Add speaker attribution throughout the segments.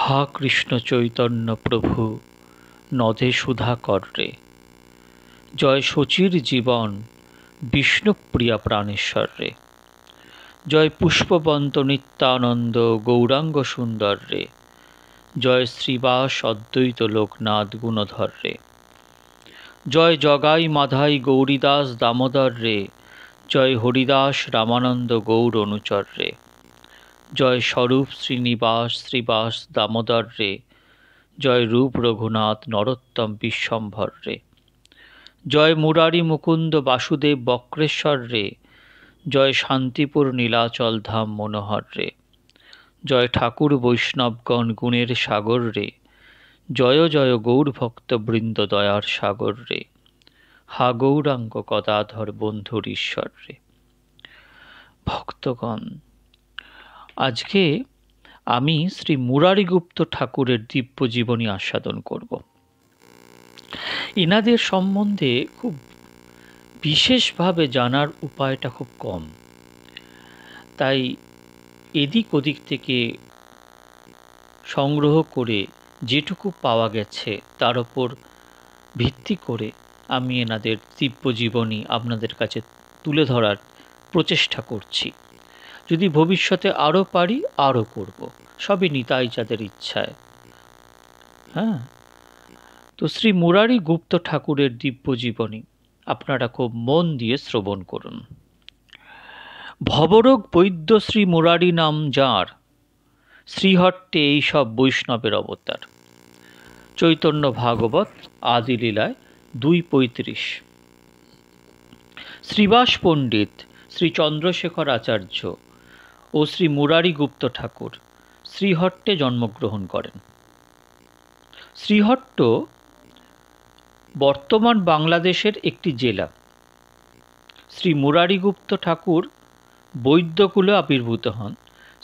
Speaker 1: হা কৃষ্ণ চৈতন্য প্রভু নদে সুধা কররে জয় শচির জীবন বিষ্ণুপ্রিয়া প্রাণেশ্বর রে জয় পুষ্পবন্ত নিত্যানন্দ গৌরাঙ্গ সুন্দর রে জয় শ্রীবাস অদ্বৈত লোকনাথ গুণধর রে জয় জগাই মাধাই গৌরীদাস দামোদর রে জয় হরিদাস রামানন্দ গৌর অনুচর রে জয় স্বরূপ শ্রীনিবাস শ্রীবাস দামোদর রে জয় রূপ রঘুনাথ নরোত্তম বিশ্বম্ভর রে জয় মুরারি মুকুন্দ বাসুদেব বক্রেশ্বর রে জয় শান্তিপুর নীলাচল ধাম মনোহর রে জয় ঠাকুর বৈষ্ণবগণ গুণের সাগর রে জয় জয় গৌর বৃন্দ দয়ার সাগর রে হা গৌরাঙ্গ কদাধর বন্ধুর ঈশ্বর রে ভক্তগণ আজকে আমি শ্রী মুরারিগুপ্ত ঠাকুরের দিব্য জীবনী আস্বাদন করব ইনাদের সম্বন্ধে খুব বিশেষভাবে জানার উপায়টা খুব কম তাই এদিক ওদিক থেকে সংগ্রহ করে যেটুকু পাওয়া গেছে তার ওপর ভিত্তি করে আমি এনাদের দিব্য জীবনী আপনাদের কাছে তুলে ধরার প্রচেষ্টা করছি যদি ভবিষ্যতে আরও পারি আরও করব। সবই নিতাই যাদের ইচ্ছায় হ্যাঁ তো শ্রী মুরারি গুপ্ত ঠাকুরের দিব্য জীবনী আপনারা খুব মন দিয়ে শ্রবণ করুন ভবরোগ বৈদ্য শ্রী মুরারি নাম যাঁর শ্রীহট্টে এই সব বৈষ্ণবের অবতার চৈতন্য ভাগবত আদিলীলায় দুই পঁয়ত্রিশ শ্রীবাস পণ্ডিত শ্রী চন্দ্রশেখর আচার্য ও শ্রী মুরারিগুপ্ত ঠাকুর শ্রীহট্টে জন্মগ্রহণ করেন শ্রীহট্ট বর্তমান বাংলাদেশের একটি জেলা শ্রী মুরারিগুপ্ত ঠাকুর বৈদ্যকুলে আবির্ভূত হন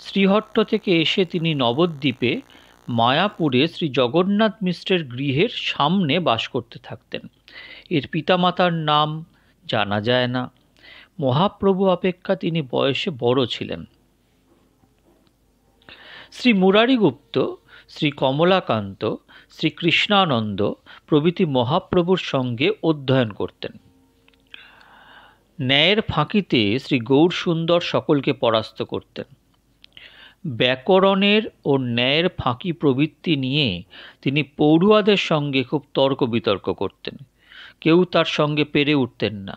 Speaker 1: শ্রীহট্ট থেকে এসে তিনি নবদ্বীপে মায়াপুরে শ্রী জগন্নাথ মিশ্রের গৃহের সামনে বাস করতে থাকতেন এর পিতামাতার নাম জানা যায় না মহাপ্রভু অপেক্ষা তিনি বয়সে বড় ছিলেন শ্রী মুরারিগুপ্ত শ্রী কমলাকান্ত শ্রী কৃষ্ণানন্দ প্রভৃতি মহাপ্রভুর সঙ্গে অধ্যয়ন করতেন ন্যায়ের ফাঁকিতে শ্রী গৌরসুন্দর সকলকে পরাস্ত করতেন ব্যাকরণের ও ন্যায়ের ফাঁকি প্রবৃত্তি নিয়ে তিনি পড়ুয়াদের সঙ্গে খুব তর্ক বিতর্ক করতেন কেউ তার সঙ্গে পেরে উঠতেন না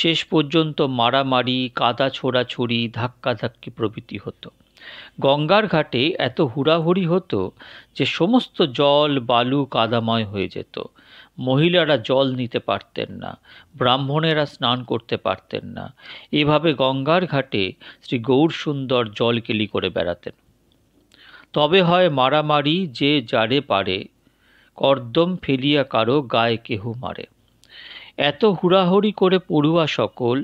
Speaker 1: শেষ পর্যন্ত মারামারি কাদা ছোড়াছড়ি ধাক্কাধাক্কি প্রভৃতি হতো গঙ্গার ঘাটে এত হুড়াহুড়ি হতো যে সমস্ত জল বালু কাদাময় হয়ে যেত মহিলারা জল নিতে পারতেন না ব্রাহ্মণেরা স্নান করতে পারতেন না এভাবে গঙ্গার ঘাটে শ্রী গৌরসুন্দর জলকেলি করে বেড়াতেন তবে হয় মারামারি যে যারে পারে কর্দম ফেলিয়া কারো গায়ে কেহ মারে এত হুড়াহুড়ি করে পড়ুয়া সকল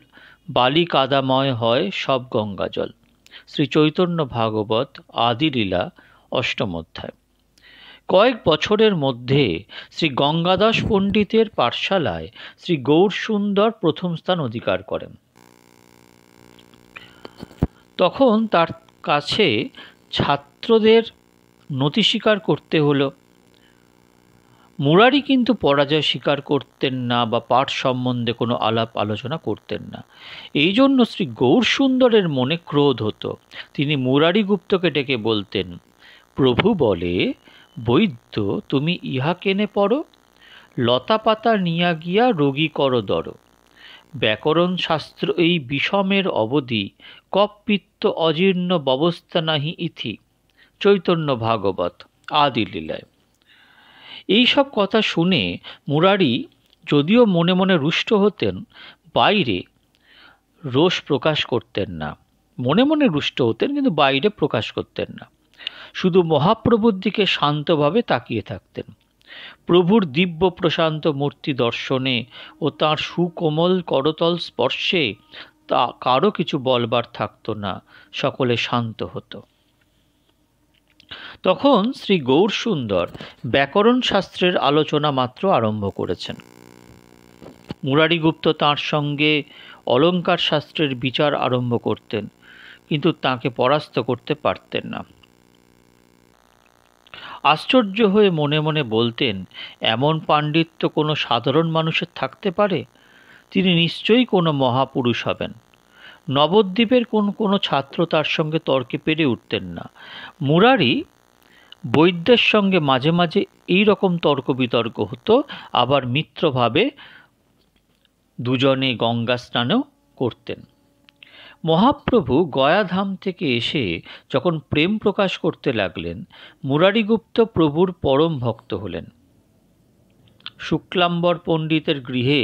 Speaker 1: বালি কাদাময় হয় সব গঙ্গাজল শ্রী চৈতন্য ভাগবত আদিলীলা অষ্টম অধ্যায় কয়েক বছরের মধ্যে শ্রী গঙ্গাদাস পণ্ডিতের পাঠশালায় শ্রী গৌরসুন্দর প্রথম স্থান অধিকার করেন তখন তার কাছে ছাত্রদের নতি স্বীকার করতে হলো মুরারি কিন্তু পরাজয় স্বীকার করতেন না বা পাঠ সম্বন্ধে কোনো আলাপ আলোচনা করতেন না এই জন্য শ্রী গৌরসুন্দরের মনে ক্রোধ হতো তিনি মুরারি গুপ্তকে ডেকে বলতেন প্রভু বলে বৈদ্য তুমি ইহা কেনে পড়ো লতা পাতা নিয়া গিয়া রোগী কর দর ব্যাকরণ শাস্ত্র এই বিষমের অবধি কপিত্ত অজীর্ণ ব্যবস্থা নাহি ইথি চৈতন্য ভাগবত আদি লীলায় এই সব কথা শুনে মুরারি যদিও মনে মনে রুষ্ট হতেন বাইরে রোষ প্রকাশ করতেন না মনে মনে রুষ্ট হতেন কিন্তু বাইরে প্রকাশ করতেন না শুধু মহাপ্রভুর দিকে শান্তভাবে তাকিয়ে থাকতেন প্রভুর দিব্য প্রশান্ত মূর্তি দর্শনে ও তাঁর সুকোমল করতল স্পর্শে তা কারো কিছু বলবার থাকতো না সকলে শান্ত হতো তখন শ্রী গৌরসুন্দর ব্যাকরণ শাস্ত্রের আলোচনা মাত্র আরম্ভ করেছেন মুরারিগুপ্ত তাঁর সঙ্গে অলঙ্কার শাস্ত্রের বিচার আরম্ভ করতেন কিন্তু তাকে পরাস্ত করতে পারতেন না আশ্চর্য হয়ে মনে মনে বলতেন এমন পাণ্ডিত্য কোনো সাধারণ মানুষের থাকতে পারে তিনি নিশ্চয়ই কোনো মহাপুরুষ হবেন নবদ্বীপের কোন কোন ছাত্র তার সঙ্গে তর্কে পেরে উঠতেন না মুরারি বৈদ্যের সঙ্গে মাঝে মাঝে এই রকম তর্ক বিতর্ক হতো আবার মিত্রভাবে দুজনে গঙ্গা স্নানও করতেন মহাপ্রভু গয়াধাম থেকে এসে যখন প্রেম প্রকাশ করতে লাগলেন মুরারিগুপ্ত প্রভুর পরম ভক্ত হলেন শুক্লাম্বর পণ্ডিতের গৃহে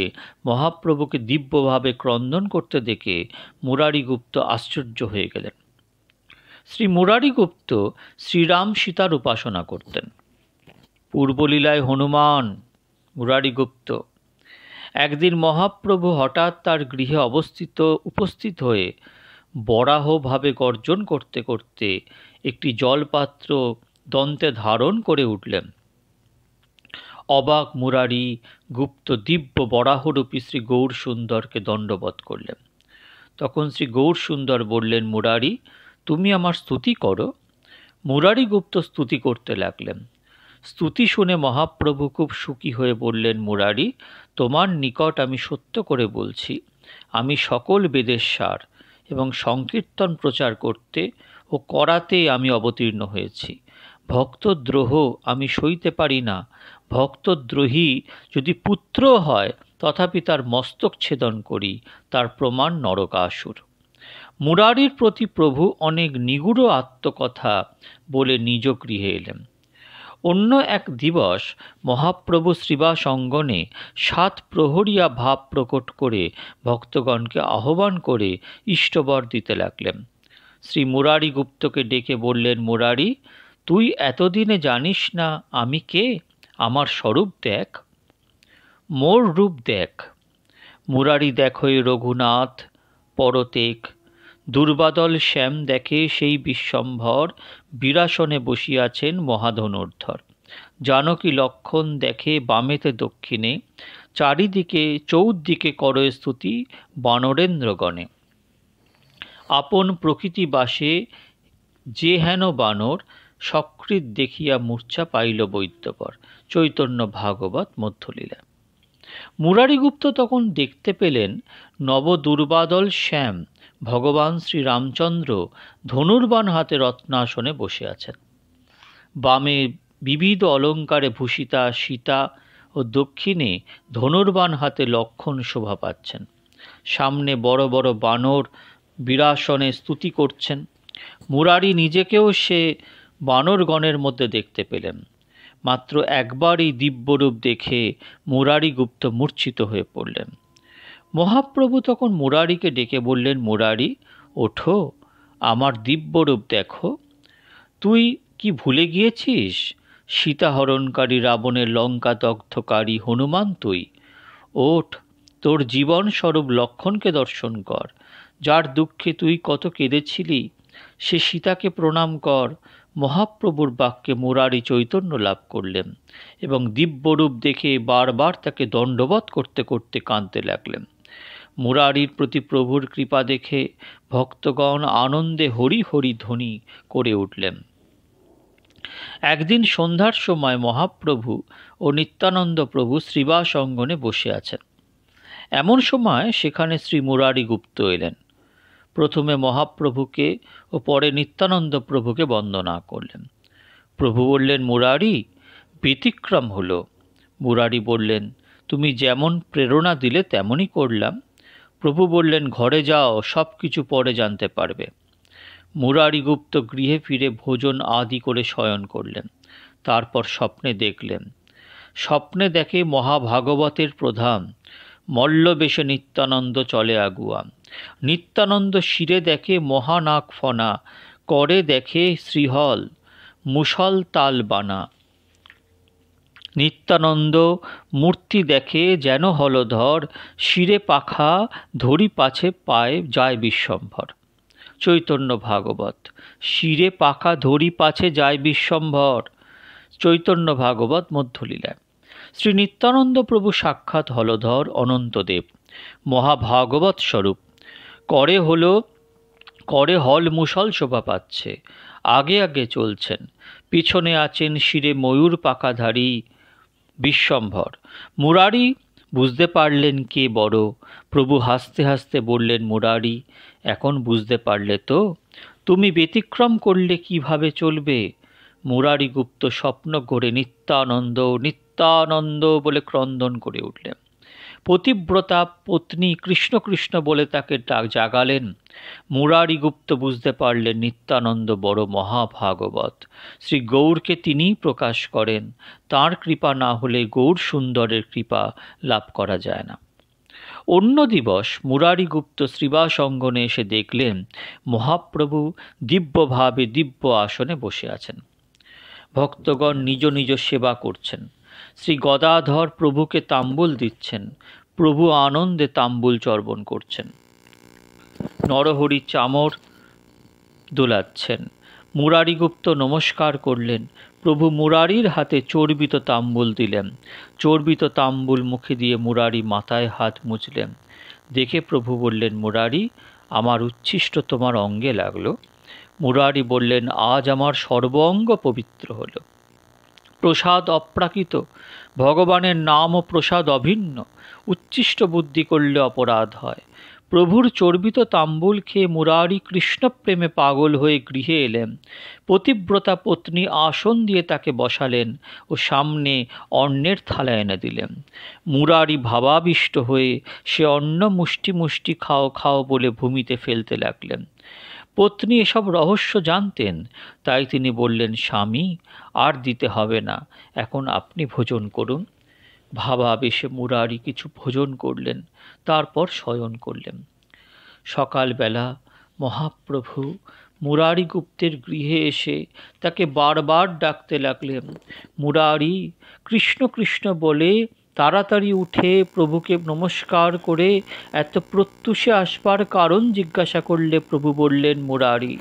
Speaker 1: মহাপ্রভুকে দিব্যভাবে ক্রন্দন করতে দেখে মুরারিগুপ্ত আশ্চর্য হয়ে গেলেন শ্রী মুরারিগুপ্ত শ্রীরাম সীতার উপাসনা করতেন পূর্বলীলায় হনুমান মুরারিগুপ্ত একদিন মহাপ্রভু হঠাৎ তার গৃহে অবস্থিত উপস্থিত হয়ে বরাহভাবে গর্জন করতে করতে একটি জলপাত্র দন্তে ধারণ করে উঠলেন অবাক মুরারি গুপ্ত দিব্য বরাহরূপী শ্রী গৌরসুন্দরকে দণ্ডবোধ করলেন তখন শ্রী গৌরসুন্দর বললেন মুরারি তুমি আমার স্তুতি করো মুরারি গুপ্ত স্তুতি করতে লাগলেন স্তুতি শুনে মহাপ্রভু খুব সুখী হয়ে বললেন মুরারি তোমার নিকট আমি সত্য করে বলছি আমি সকল বেদের সার এবং সংকীর্তন প্রচার করতে ও করাতে আমি অবতীর্ণ হয়েছি ভক্তদ্রোহ আমি সইতে পারি না ভক্তদ্রোহী যদি পুত্র হয় তথাপি তার মস্তক ছেদন করি তার প্রমাণ নরকাসুর মুরারির প্রতি প্রভু অনেক নিগুড় আত্মকথা বলে নিজ গৃহে এলেন অন্য এক দিবস মহাপ্রভু শ্রীবাসঙ্গনে সাত প্রহরিয়া ভাব প্রকট করে ভক্তগণকে আহ্বান করে ইষ্টবর দিতে লাগলেন শ্রী মুরারি গুপ্তকে ডেকে বললেন মুরারি তুই এতদিনে জানিস না আমি কে আমার স্বরূপ দেখ মোর রূপ দেখ মুরারি দেখই রঘুনাথ পরতেক দুর্বাদল শ্যাম দেখে সেই বিশ্বম্ভর বিরাসনে বসিয়াছেন মহাধনুর্ধর জানকী লক্ষণ দেখে বামেতে দক্ষিণে চারিদিকে চৌদ্দিকে কর স্তুতি বানরেন্দ্রগণে আপন প্রকৃতিবাসে যে হেন বানর সকৃত দেখিয়া মূর্ছা পাইল বৈদ্যকর চৈতন্য ভাগবত মধ্যলীলা মুরারিগুপ্ত তখন দেখতে পেলেন নবদুর্বাদল শ্যাম ভগবান শ্রীরামচন্দ্র ধনুর্বান হাতে রত্নাসনে বসে আছেন বামে বিবিধ অলঙ্কারে ভূষিতা সীতা ও দক্ষিণে ধনুর্বান হাতে লক্ষণ শোভা পাচ্ছেন সামনে বড় বড় বানর বিরাসনে স্তুতি করছেন মুরারি নিজেকেও সে বানরগণের মধ্যে দেখতে পেলেন মাত্র একবারই দিব্যরূপ দেখে মুরারিগুপ্ত মূর্ছিত হয়ে পড়লেন মহাপ্রভু তখন মুরারিকে ডেকে বললেন মুরারি ওঠো আমার দিব্যরূপ দেখো তুই কি ভুলে গিয়েছিস সীতাহরণকারী রাবণের লঙ্কা দগ্ধকারী হনুমান তুই ওঠ তোর জীবন স্বরূপ লক্ষণকে দর্শন কর যার দুঃখে তুই কত কেঁদেছিলি সে সীতাকে প্রণাম কর মহাপ্রভুর বাক্যে মুরারি চৈতন্য লাভ করলেন এবং দিব্যরূপ দেখে বারবার তাকে দণ্ডবোধ করতে করতে কাঁদতে লাগলেন মুরারির প্রতি প্রভুর কৃপা দেখে ভক্তগণ আনন্দে হরি হরি ধ্বনি করে উঠলেন একদিন সন্ধ্যার সময় মহাপ্রভু ও নিত্যানন্দ প্রভু শ্রীবাস অঙ্গনে বসে আছেন এমন সময় সেখানে শ্রী মুরারি গুপ্ত এলেন প্রথমে মহাপ্রভুকে ও পরে নিত্যানন্দ প্রভুকে বন্দনা করলেন প্রভু বললেন মুরারি ব্যতিক্রম হল মুরারি বললেন তুমি যেমন প্রেরণা দিলে তেমনই করলাম প্রভু বললেন ঘরে যাও সব কিছু পরে জানতে পারবে মুরারিগুপ্ত গৃহে ফিরে ভোজন আদি করে শয়ন করলেন তারপর স্বপ্নে দেখলেন স্বপ্নে দেখে মহাভাগবতের প্রধান মল্লবেশে নিত্যানন্দ চলে আগুয়া নিত্যানন্দ শিরে দেখে মহানাক ফনা করে দেখে শ্রীহল মুসল তাল বানা নিত্যানন্দ মূর্তি দেখে যেন হলধর শিরে পাখা ধরি পাছে পায় যায় বিশ্বম্ভর চৈতন্য ভাগবত শিরে পাখা ধরি পাছে যায় বিশ্বম্ভর চৈতন্য ভাগবত মধ্যলীলা শ্রী নিত্যানন্দ প্রভু সাক্ষাৎ হলধর অনন্তদেব মহাভাগবত স্বরূপ করে হলো করে হল মুসল শোভা পাচ্ছে আগে আগে চলছেন পিছনে আছেন শিরে ময়ূর পাকাধারী বিশ্বম্ভর মুরারি বুঝতে পারলেন কে বড় প্রভু হাসতে হাসতে বললেন মুরারি এখন বুঝতে পারলে তো তুমি ব্যতিক্রম করলে কিভাবে চলবে মুরারি গুপ্ত স্বপ্ন গড়ে নিত্যানন্দ নিত্যানন্দ বলে ক্রন্দন করে উঠলেন পতিব্রতা পত্নী কৃষ্ণ কৃষ্ণ বলে তাকে ডাক জাগালেন মুরারিগুপ্ত বুঝতে পারলেন নিত্যানন্দ বড় মহাভাগবত শ্রী গৌরকে তিনিই প্রকাশ করেন তার কৃপা না হলে গৌর সুন্দরের কৃপা লাভ করা যায় না অন্য দিবস মুরারিগুপ্ত শ্রীবাস অঙ্গনে এসে দেখলেন মহাপ্রভু দিব্যভাবে দিব্য আসনে বসে আছেন ভক্তগণ নিজ নিজ সেবা করছেন শ্রী গদাধর প্রভুকে তাম্বুল দিচ্ছেন প্রভু আনন্দে তাম্বুল চর্বণ করছেন নরহরি চামর দোলাচ্ছেন মুরারিগুপ্ত নমস্কার করলেন প্রভু মুরারির হাতে চর্বিত তাম্বুল দিলেন চর্বিত তাম্বুল মুখে দিয়ে মুরারি মাথায় হাত মুছলেন দেখে প্রভু বললেন মুরারি আমার উচ্ছিষ্ট তোমার অঙ্গে লাগলো মুরারি বললেন আজ আমার সর্ব অঙ্গ পবিত্র হলো প্রসাদ অপ্রাকৃত ভগবানের নাম ও প্রসাদ অভিন্ন উচ্ছিষ্ট বুদ্ধি করলে অপরাধ হয় প্রভুর চর্বিত তাম্বুল খেয়ে মুরারি কৃষ্ণপ্রেমে পাগল হয়ে গৃহে এলেন পতিব্রতা পত্নী আসন দিয়ে তাকে বসালেন ও সামনে অন্নের থালা এনে দিলেন মুরারি ভাবাবিষ্ট হয়ে সে অন্ন মুষ্টি মুষ্টি খাও খাও বলে ভূমিতে ফেলতে লাগলেন পত্নী এসব রহস্য জানতেন তাই তিনি বললেন স্বামী আর দিতে হবে না এখন আপনি ভোজন করুন ভাবাবেশে মুরারি কিছু ভোজন করলেন তারপর শয়ন করলেন সকালবেলা মহাপ্রভু মুরারি গুপ্তের গৃহে এসে তাকে বারবার ডাকতে লাগলেন মুরারি কৃষ্ণ কৃষ্ণ বলে তাড়াতাড়ি উঠে প্রভুকে নমস্কার করে এত প্রত্যুষে আসবার কারণ জিজ্ঞাসা করলে প্রভু বললেন মোরারি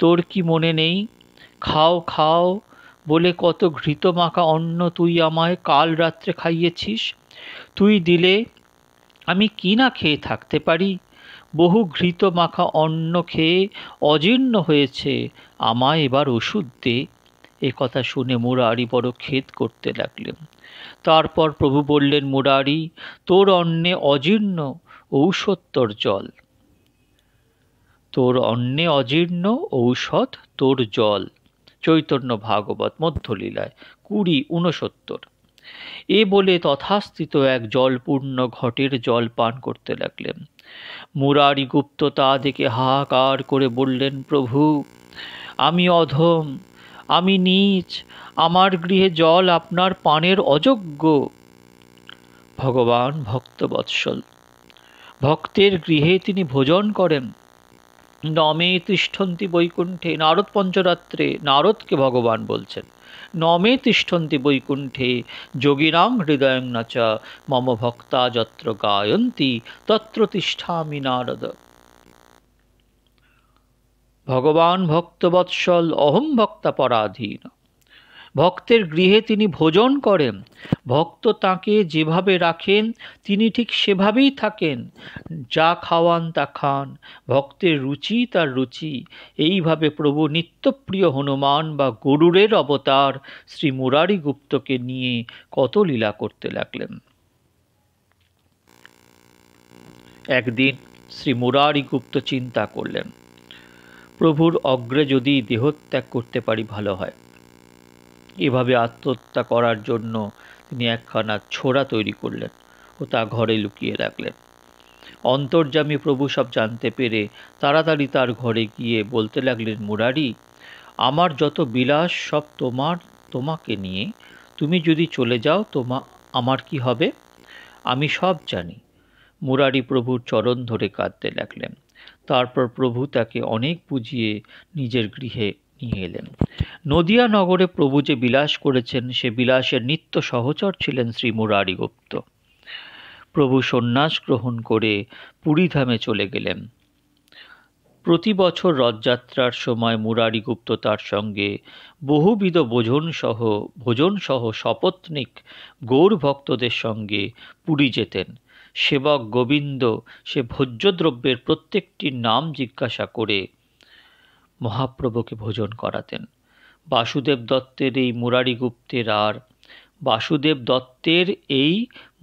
Speaker 1: তোর কি মনে নেই খাও খাও বলে কত ঘৃত মাখা অন্ন তুই আমায় কাল রাত্রে খাইয়েছিস তুই দিলে আমি কি না খেয়ে থাকতে পারি বহু ঘৃত মাখা অন্ন খেয়ে অজীর্ণ হয়েছে আমায় এবার ওষুধ দে এ কথা শুনে মুরারি বড় খেদ করতে লাগলেন তারপর প্রভু বললেন মুরারি তোর অন্নে অজীর্ণ ঔষধ জল তোর অন্নে অজীর্ণ ঔষধ তোর জল চৈতন্য ভাগবত মধ্যলীলায় কুড়ি ঊনসত্তর এ বলে তথাস্থিত এক জলপূর্ণ ঘটের জল পান করতে লাগলেন মুরারি গুপ্ত তা দেখে হাহাকার করে বললেন প্রভু আমি অধম আমি নিচ আমার গৃহে জল আপনার পানের অযোগ্য ভগবান ভক্তবৎসল ভক্তের গৃহে তিনি ভোজন করেন নমে তিষ্ঠন্তি বৈকুণ্ঠে নারদ পঞ্চরাত্রে নারদকে ভগবান বলছেন নমে তিষ্ঠন্তি বৈকুণ্ঠে যোগিনাং হৃদয়ং নচ মম ভক্তা যত্র গায়ন্তী তত্র তিষ্ঠামি নারদ ভগবান ভক্তবৎসল অহম ভক্তা পরাধীন ভক্তের গৃহে তিনি ভোজন করেন ভক্ত তাকে যেভাবে রাখেন তিনি ঠিক সেভাবেই থাকেন যা খাওয়ান তা খান ভক্তের রুচি তার রুচি এইভাবে প্রভু নিত্যপ্রিয় হনুমান বা গরুরের অবতার শ্রী মুরারি গুপ্তকে নিয়ে কত লীলা করতে লাগলেন একদিন শ্রী মুরারি গুপ্ত চিন্তা করলেন প্রভুর অগ্রে যদি দেহত্যাগ করতে পারি ভালো হয় এভাবে আত্মহত্যা করার জন্য তিনি একখানা ছোড়া তৈরি করলেন ও তা ঘরে লুকিয়ে রাখলেন অন্তর্যামী প্রভু সব জানতে পেরে তাড়াতাড়ি তার ঘরে গিয়ে বলতে লাগলেন মুরারি আমার যত বিলাস সব তোমার তোমাকে নিয়ে তুমি যদি চলে যাও তোমা আমার কি হবে আমি সব জানি মুরারি প্রভুর চরণ ধরে কাঁদতে লাগলেন তারপর প্রভু তাকে অনেক পুজিয়ে নিজের গৃহে নিয়ে এলেন নদিয়া নগরে প্রভু যে বিলাস করেছেন সে বিলাসের নিত্য সহচর ছিলেন শ্রী মুরারিগুপ্ত গুপ্ত প্রভু সন্ন্যাস গ্রহণ করে পুরীধামে চলে গেলেন প্রতি বছর রথযাত্রার সময় মুরারিগুপ্ত তার সঙ্গে বহুবিধ ভোজনসহ ভোজনসহ সপত্নিক গৌর ভক্তদের সঙ্গে পুরী যেতেন সেবক গোবিন্দ সে ভোজ্যদ্রব্যের প্রত্যেকটির নাম জিজ্ঞাসা করে মহাপ্রভুকে ভোজন করাতেন বাসুদেব দত্তের এই মুরারিগুপ্তের আর বাসুদেব দত্তের এই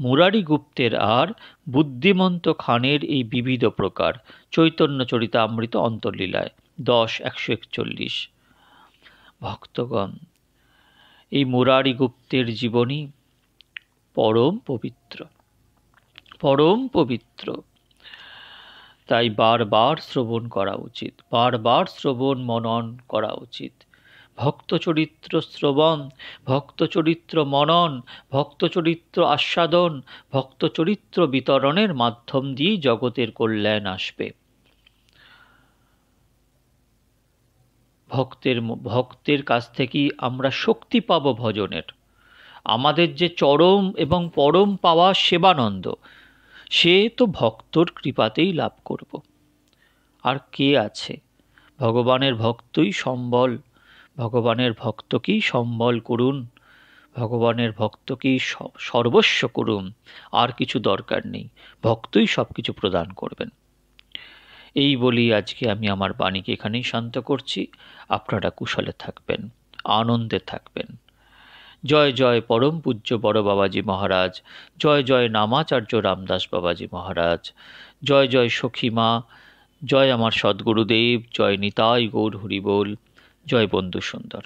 Speaker 1: মুরারিগুপ্তের আর বুদ্ধিমন্ত খানের এই বিবিধ প্রকার চৈতন্য চরিতামৃত অন্তর্লীলায় দশ একশো একচল্লিশ ভক্তগণ এই মুরারিগুপ্তের জীবনী পরম পবিত্র পরম পবিত্র তাই বারবার শ্রবণ করা উচিত বারবার শ্রবণ মনন করা উচিত ভক্তচরিত্র শ্রবণ ভক্তচরিত্র মনন ভক্তচরিত্র আস্বাদন ভক্তচরিত্র বিতরণের মাধ্যম দিয়ে জগতের কল্যাণ আসবে ভক্তের ভক্তের কাছ থেকেই আমরা শক্তি পাব ভজনের আমাদের যে চরম এবং পরম পাওয়া সেবানন্দ সে তো ভক্তর কৃপাতেই লাভ করব আর কে আছে ভগবানের ভক্তই সম্বল ভগবানের ভক্তকেই সম্বল করুন ভগবানের ভক্তকেই সর্বস্ব করুন আর কিছু দরকার নেই ভক্তই সব কিছু প্রদান করবেন এই বলি আজকে আমি আমার বাণীকে এখানেই শান্ত করছি আপনারা কুশলে থাকবেন আনন্দে থাকবেন জয় জয় পরম পূজ্য বড় বাবাজি মহারাজ জয় জয় নামাচার্য রামদাস বাবাজি মহারাজ জয় জয় মা জয় আমার সদ্গুরুদেব জয় নিতাই গৌর হরিবোল জয় বন্ধু সুন্দর